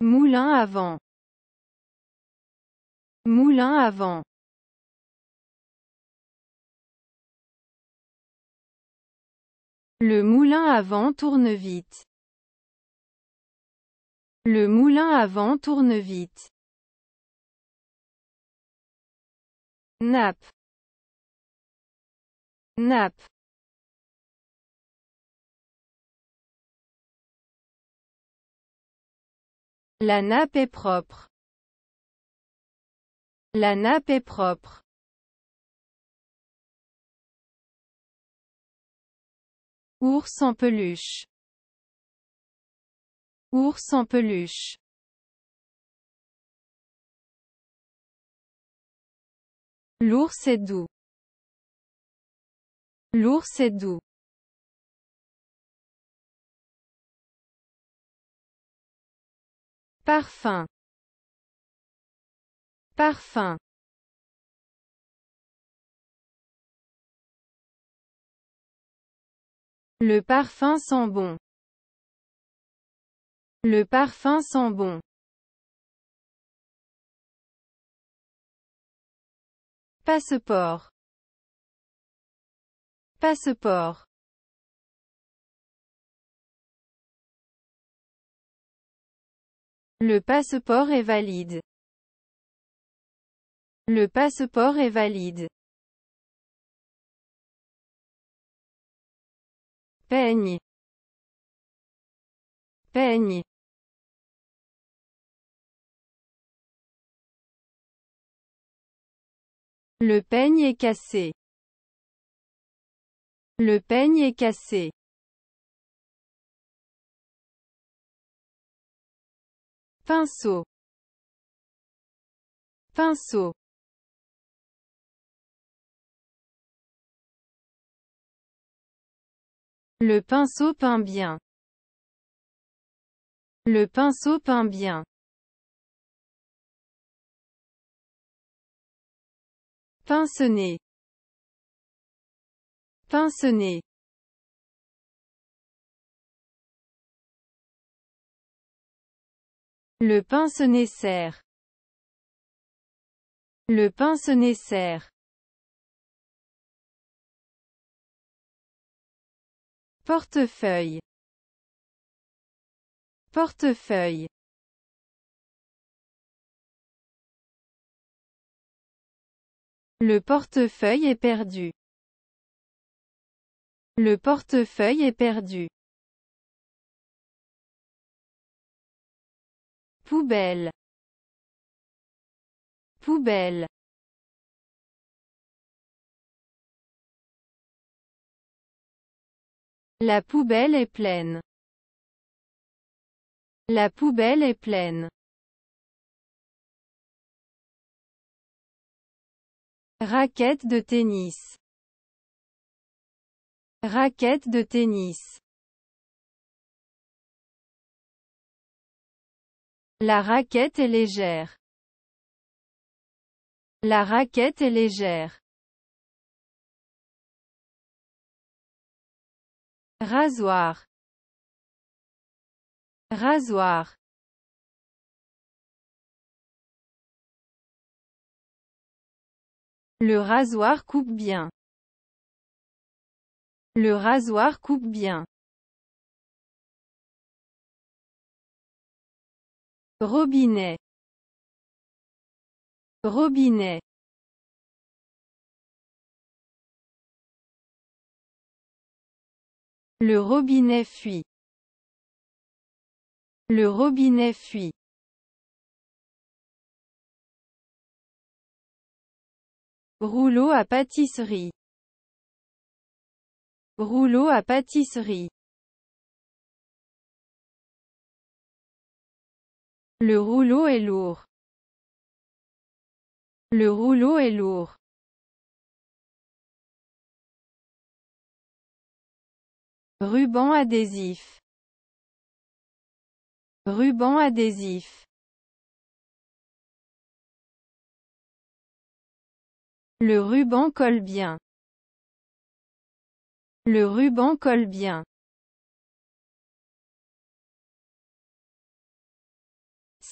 Moulin à vent. Moulin à Le moulin à vent tourne vite. Le moulin à vent tourne vite. Nap. Nap La nappe est propre. La nappe est propre. Ours en peluche. Ours en peluche. L'ours est doux. L'ours est doux. Parfum. Parfum. Le parfum sans bon. Le parfum sans bon. Passeport. Passeport. Le passeport est valide. Le passeport est valide. Peigne. Peigne. Le peigne est cassé. Le peigne est cassé. pinceau pinceau Le pinceau peint bien. Le pinceau peint bien. Pincenez nez Le se nécessaire. Le se nécessaire. Portefeuille. Portefeuille. Le portefeuille est perdu. Le portefeuille est perdu. Poubelle. Poubelle. La poubelle est pleine. La poubelle est pleine. Raquette de tennis. Raquette de tennis. La raquette est légère. La raquette est légère. Rasoir. Rasoir. Le rasoir coupe bien. Le rasoir coupe bien. robinet robinet le robinet fuit le robinet fuit rouleau à pâtisserie rouleau à pâtisserie Le rouleau est lourd. Le rouleau est lourd. Ruban adhésif. Ruban adhésif. Le ruban colle bien. Le ruban colle bien.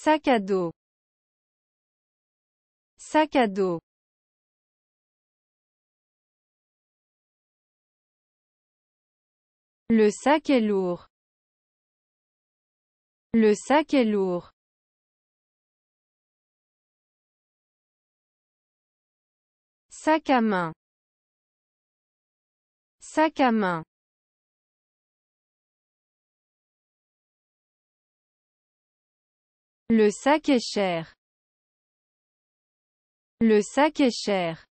Sac à dos. Sac à dos. Le sac est lourd. Le sac est lourd. Sac à main. Sac à main. Le sac est cher. Le sac est cher.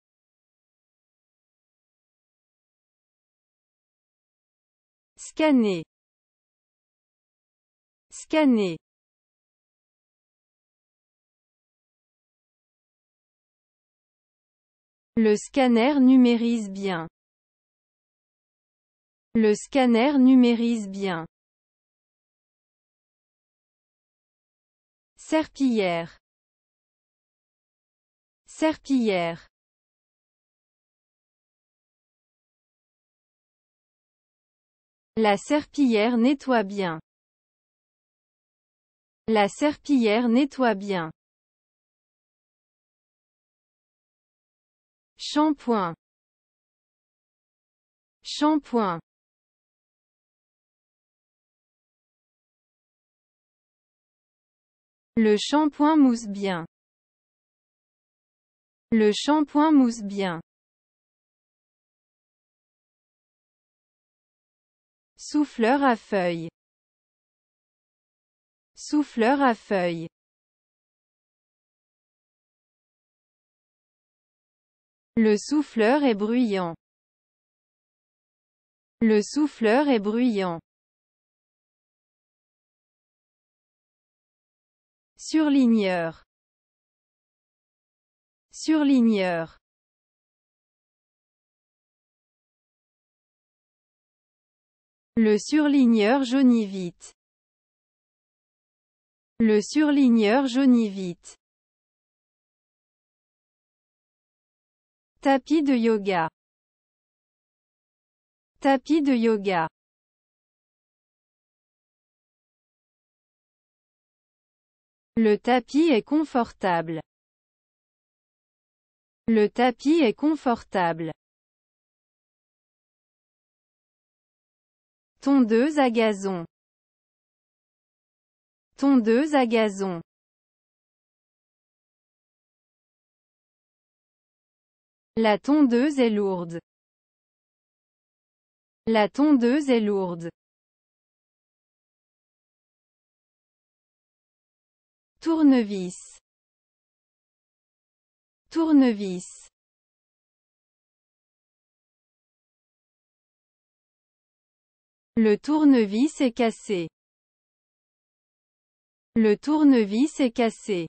Scanner. Scanner. Le scanner numérise bien. Le scanner numérise bien. Serpillière. Serpillière. La serpillière nettoie bien. La serpillière nettoie bien. Shampoing. Shampoing. Le shampoing mousse bien. Le shampoing mousse bien. Souffleur à feuilles. Souffleur à feuilles. Le souffleur est bruyant. Le souffleur est bruyant. Surligneur. Surligneur. Le surligneur jaunit vite. Le surligneur jaunit vite. Tapis de yoga. Tapis de yoga. Le tapis est confortable. Le tapis est confortable. Tondeuse à gazon. Tondeuse à gazon. La tondeuse est lourde. La tondeuse est lourde. tournevis tournevis Le tournevis est cassé. Le tournevis est cassé.